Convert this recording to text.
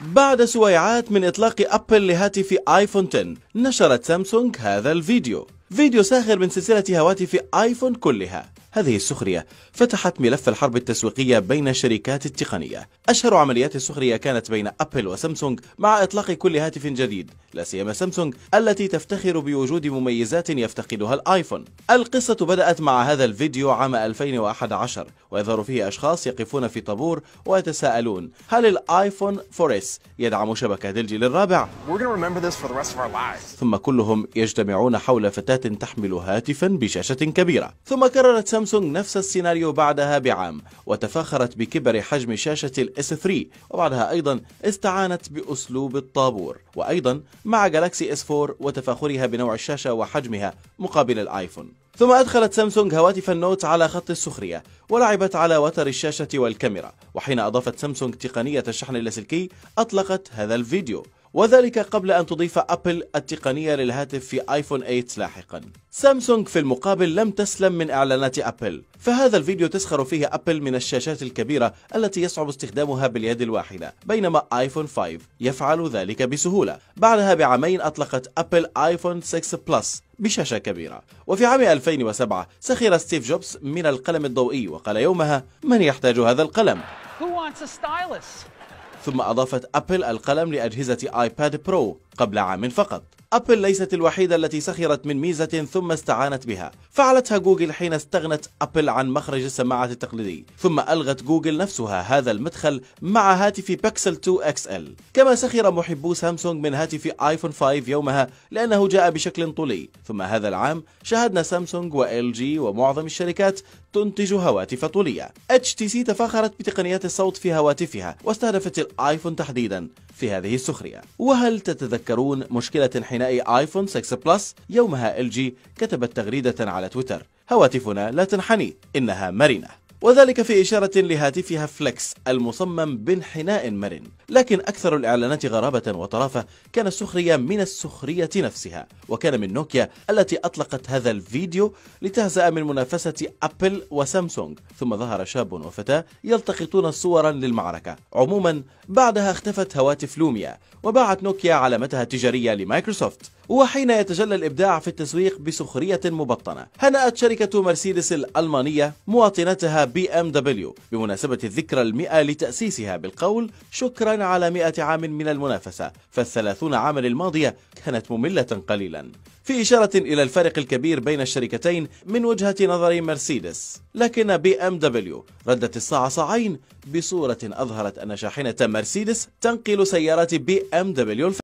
بعد سويعات من إطلاق أبل لهاتف آيفون 10 نشرت سامسونج هذا الفيديو فيديو ساخر من سلسلة هواتف آيفون كلها هذه السخرية فتحت ملف الحرب التسويقية بين الشركات التقنية أشهر عمليات السخرية كانت بين أبل وسامسونج مع إطلاق كل هاتف جديد لا سيما سامسونج التي تفتخر بوجود مميزات يفتقدها الآيفون القصة بدأت مع هذا الفيديو عام 2011 ويظهر فيه أشخاص يقفون في طابور ويتساءلون هل الآيفون 4S يدعم شبكة الجيل الرابع؟ ثم كلهم يجتمعون حول فتاة تحمل هاتفا بشاشة كبيرة ثم كررت سامسونج نفس السيناريو بعدها بعام وتفاخرت بكبر حجم شاشة الاس 3 وبعدها أيضا استعانت بأسلوب الطابور وأيضا مع جالاكسي اس 4 وتفاخرها بنوع الشاشة وحجمها مقابل الآيفون ثم أدخلت سامسونج هواتف النوت على خط السخرية ولعبت على وتر الشاشة والكاميرا وحين أضافت سامسونج تقنية الشحن اللاسلكي أطلقت هذا الفيديو وذلك قبل أن تضيف أبل التقنية للهاتف في آيفون 8 لاحقا سامسونج في المقابل لم تسلم من إعلانات أبل فهذا الفيديو تسخر فيه أبل من الشاشات الكبيرة التي يصعب استخدامها باليد الواحدة بينما آيفون 5 يفعل ذلك بسهولة بعدها بعامين أطلقت أبل آيفون 6 بلس بشاشة كبيرة وفي عام 2007 سخر ستيف جوبز من القلم الضوئي وقال يومها من يحتاج هذا القلم Who wants a stylus? ثم أضافت أبل القلم لأجهزة آيباد برو قبل عام فقط أبل ليست الوحيدة التي سخرت من ميزة ثم استعانت بها فعلتها جوجل حين استغنت أبل عن مخرج السماعة التقليدي ثم ألغت جوجل نفسها هذا المدخل مع هاتف بيكسل 2 XL كما سخر محبو سامسونج من هاتف آيفون 5 يومها لأنه جاء بشكل طولي ثم هذا العام شاهدنا سامسونج وإل جي ومعظم الشركات تنتج هواتف طولية HTC تفاخرت بتقنيات الصوت في هواتفها واستهدفت الآيفون تحديدا في هذه السخرية وهل تتذكرون مشكلة انحناء آيفون 6 بلس يومها LG كتبت تغريدة على تويتر هواتفنا لا تنحني إنها مرنة وذلك في إشارة لهاتفها فليكس المصمم بانحناء مرن لكن أكثر الإعلانات غرابة وطرافة كان السخرية من السخرية نفسها وكان من نوكيا التي أطلقت هذا الفيديو لتهزأ من منافسة أبل وسامسونج ثم ظهر شاب وفتاة يلتقطون صورا للمعركة عموما بعدها اختفت هواتف لوميا وباعت نوكيا علامتها التجارية لمايكروسوفت وحين يتجلى الإبداع في التسويق بسخرية مبطنة هنأت شركة مرسيدس الألمانية مواطنتها بي ام دبليو بمناسبة الذكرى المئة لتأسيسها بالقول شكرا على مئة عام من المنافسة فالثلاثون عاما الماضية كانت مملة قليلا في إشارة إلى الفارق الكبير بين الشركتين من وجهة نظر مرسيدس لكن بي ام دبليو ردت الصاع صاعين بصورة أظهرت أن شاحنة مرسيدس تنقل سيارات بي ام دبليو